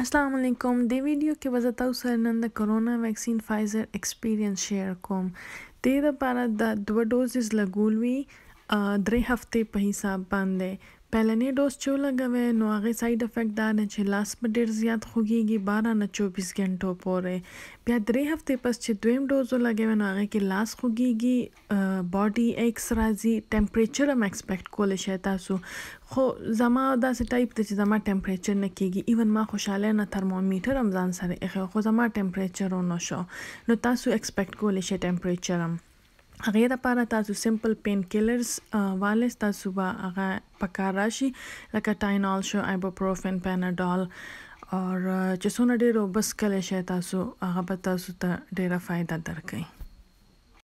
السلام علیکم دی ویډیو کې به زه تاسو سره نن د کرونا ویکسین فایزر ایکسپیرینس شیر کوم د دې لپاره د دوه ډوزز لګول وی درې هفتې په حساب باندې پهلنی ډوز چې لګوي نو هغه ساید افیکټ دا نه چې لاس په ډیر زیات خوږیږي 12 نه 24 غنټو پورې بیا درې هفتې پس چې دویم ډوز لګوي نو هغه کې لاس خوږیږي باډي ایکس راځي ټمپریچر هم ایکسپیکټ کول شي تاسو خو زما داسې ټایپ ته چې زما ټمپریچر نه کیږي ایون ما خوشاله نه ترمومیټر هم ځان سره اخی خو زما ټمپریچر ونه شو نو تاسو ایکسپیکټ کول شي ټمپریچر هم هغه لپاره تاسو سمپل پین کیلرز والس تاسو به هغه پکار راشي لکه ټاینال شو ایبوپروفن پیناډول اور چې څونه ډیر وبس کله شي تاسو هغه به تاسو ته ډیره فائدہ درکړي